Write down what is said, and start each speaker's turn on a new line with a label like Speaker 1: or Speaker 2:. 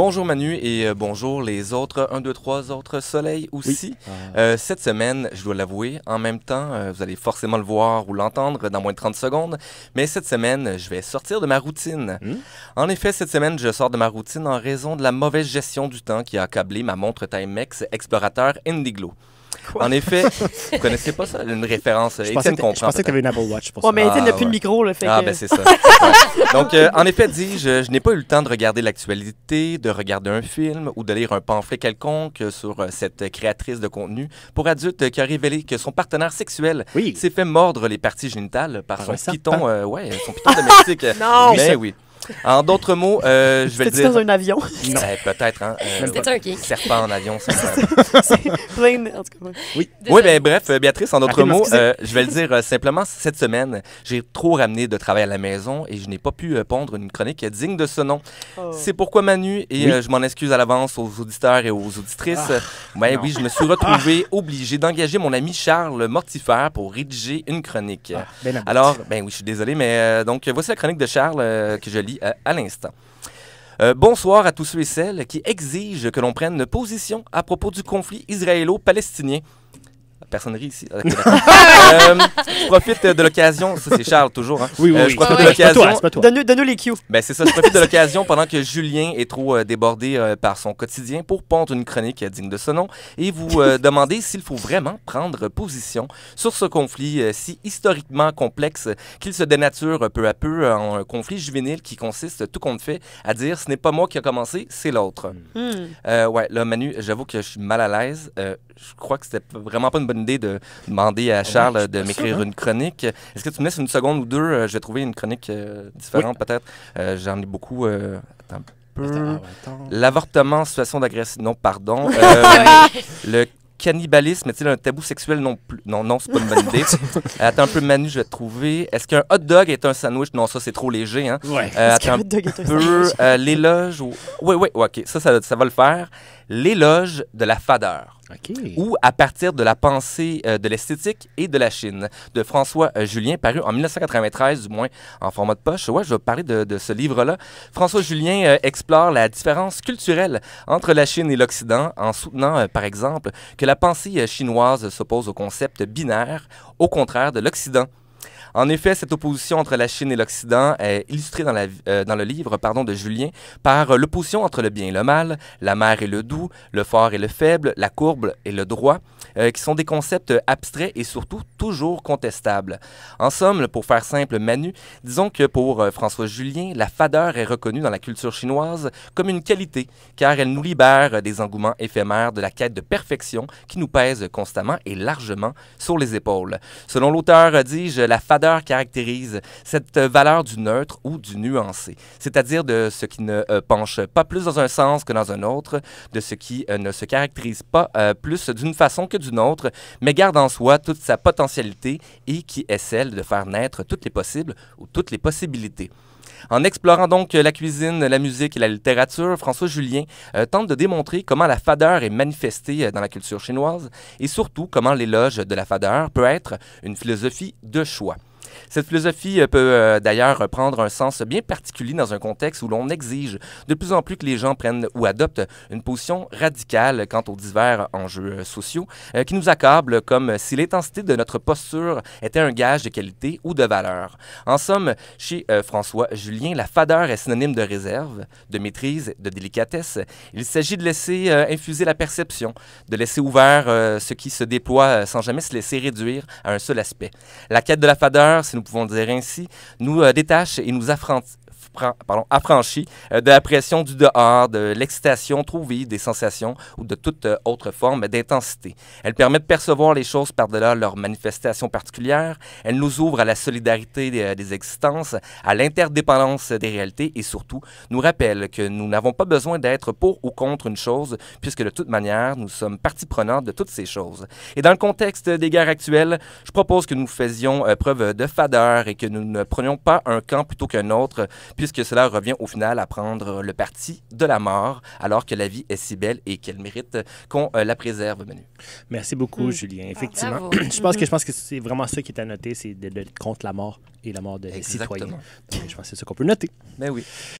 Speaker 1: Bonjour Manu et euh, bonjour les autres un 2, trois autres soleils aussi. Ah. Euh, cette semaine, je dois l'avouer, en même temps, euh, vous allez forcément le voir ou l'entendre dans moins de 30 secondes, mais cette semaine, je vais sortir de ma routine. Hmm. En effet, cette semaine, je sors de ma routine en raison de la mauvaise gestion du temps qui a accablé ma montre Timex Explorateur Indiglo. En effet, vous connaissez pas ça, une référence. Je euh, pensais, comprend, je pensais que tu avais une Apple Watch pour ça. Ouais, mais Étienne n'a ah, plus de micro. le fait ah, ben c'est ça. Donc, euh, en effet, dis-je, je, n'ai pas eu le temps de regarder l'actualité, de regarder un film ou de lire un pamphlet quelconque sur euh, cette créatrice de contenu pour adultes qui a révélé que son partenaire sexuel s'est fait mordre les parties génitales par, son, piton, ouais, son piton domestique. non! Mais oui. En d'autres mots, je vais le dire. dans un avion. peut-être. Hein, C'était un kink. Serpent en avion, c'est plein. En tout cas, oui. Oui, ben, bref, Béatrice, en d'autres mots, je vais le dire simplement. Cette semaine, j'ai trop ramené de travail à la maison et je n'ai pas pu euh, pondre une chronique digne de ce nom. Oh. C'est pourquoi Manu et euh, je m'en excuse à l'avance aux auditeurs et aux auditrices. Ah. Ben oui, je me suis retrouvé ah. obligé d'engager mon ami Charles Mortifère pour rédiger une chronique. Ah, Alors, ben oui, je suis désolé, mais euh, donc voici la chronique de Charles que je euh, à, l'instant. Euh, bonsoir à tous ceux et celles qui exigent que l'on prenne position à propos du conflit israélo-palestinien. Personnerie ici. Euh, je profite euh, de l'occasion. Ça, c'est Charles, toujours. Hein. Oui, euh, oui, je profite ah de l'occasion. Donne-nous les cues. Ben, c'est ça. Je profite de l'occasion pendant que Julien est trop débordé par son quotidien pour pondre une chronique digne de ce nom et vous demander s'il faut vraiment prendre position sur ce conflit si historiquement complexe qu'il se dénature peu à peu en un conflit juvénile qui consiste, tout compte fait, à dire ce n'est pas moi qui a commencé, c'est l'autre. Hmm. ouais, là, Manu, j'avoue que je suis mal à l'aise. je crois que c'était vraiment pas une bonne idée de demander à ah, Charles de m'écrire hein. une chronique. Est-ce que tu me laisses une seconde ou deux? Euh, je vais trouver une chronique euh, différente peut-être. Euh, j'en ai beaucoup. Attends. L'avortement, situation d'agression, non, pardon. le cannibalisme est-il un tabou sexuel non plus? Non, non, c'est pas une bonne idée. attends un peu, Manu, je vais te trouver. Est-ce qu'un hot dog est un sandwich? Non, ça, c'est trop léger. Hein? attends un peu. L'éloge. Ou... Oui, oui, ok, ça, ça, ça va le faire. L'éloge de la fadeur. Okay. ou à partir de la pensée euh, de l'esthétique et de la Chine de François euh, Julien, paru en 1993, du moins en format de poche. Ouais, je vais parler de, ce livre-là. François Julien euh, explore la différence culturelle entre la Chine et l'Occident en soutenant, par exemple, que la pensée chinoise s'oppose au concept binaire, au contraire de l'Occident. En effet, cette opposition entre la Chine et l'Occident est illustrée euh, dans, le livre pardon, de Julien par l'opposition entre le bien et le mal, la mer et le doux, le fort et le faible, la courbe et le droit, euh, qui sont des concepts abstraits et surtout toujours contestables. En somme, pour faire simple, Manu, disons que pour euh, François Julien, la fadeur est reconnue dans la culture chinoise comme une qualité, car elle nous libère des engouements éphémères de la quête de perfection qui nous pèse constamment et largement sur les épaules. Selon l'auteur, dis-je, la fadeur fadeur caractérise cette euh, valeur du neutre ou du nuancé, c'est-à-dire de ce qui ne euh, penche pas plus dans un sens que dans un autre, de ce qui euh, ne se caractérise pas plus d'une façon que d'une autre, mais garde en soi toute sa potentialité et qui est celle de faire naître toutes les possibles ou toutes les possibilités. En explorant donc la cuisine, la musique et la littérature, François Julien tente de démontrer comment la fadeur est manifestée dans la culture chinoise et surtout comment l'éloge de la fadeur peut être une philosophie de choix. Cette philosophie euh, peut euh, d'ailleurs prendre un sens bien particulier dans un contexte où l'on exige de plus en plus que les gens prennent ou adoptent une position radicale quant aux divers enjeux euh, sociaux qui nous accablent comme si l'intensité de notre posture était un gage de qualité ou de valeur. En somme, chez François Julien, la fadeur est synonyme de réserve, de maîtrise, de délicatesse. Il s'agit de laisser infuser la perception, de laisser ouvert ce qui se déploie sans jamais se laisser réduire à un seul aspect. La quête de la fadeur, si nous pouvons dire ainsi, nous euh, détache et nous affronte pardon, affranchi euh, de la pression du dehors, de l'excitation trop vive des sensations ou de toute euh, autre forme d'intensité. Elle permet de percevoir les choses par-delà leurs manifestations particulières. Elle nous ouvre à la solidarité euh, des, existences, à l'interdépendance des réalités et surtout nous rappelle que nous n'avons pas besoin d'être pour ou contre une chose, puisque de toute manière, nous sommes partie prenante de toutes ces choses. Et dans le contexte des guerres actuelles, je propose que nous faisions preuve de fadeur et que nous ne prenions pas un camp plutôt qu'un autre, puisque que cela revient au final à prendre le parti de la mort, alors que la vie est si belle et qu'elle mérite qu'on euh, la préserve, Manu. Merci beaucoup, mm. Julien. Ah, Effectivement, je pense que mm-hmm. je pense que c'est vraiment ça qui est à noter, c'est de, contre la mort et la mort des citoyens. je pense que c'est ça qu'on peut noter. Mais ben oui.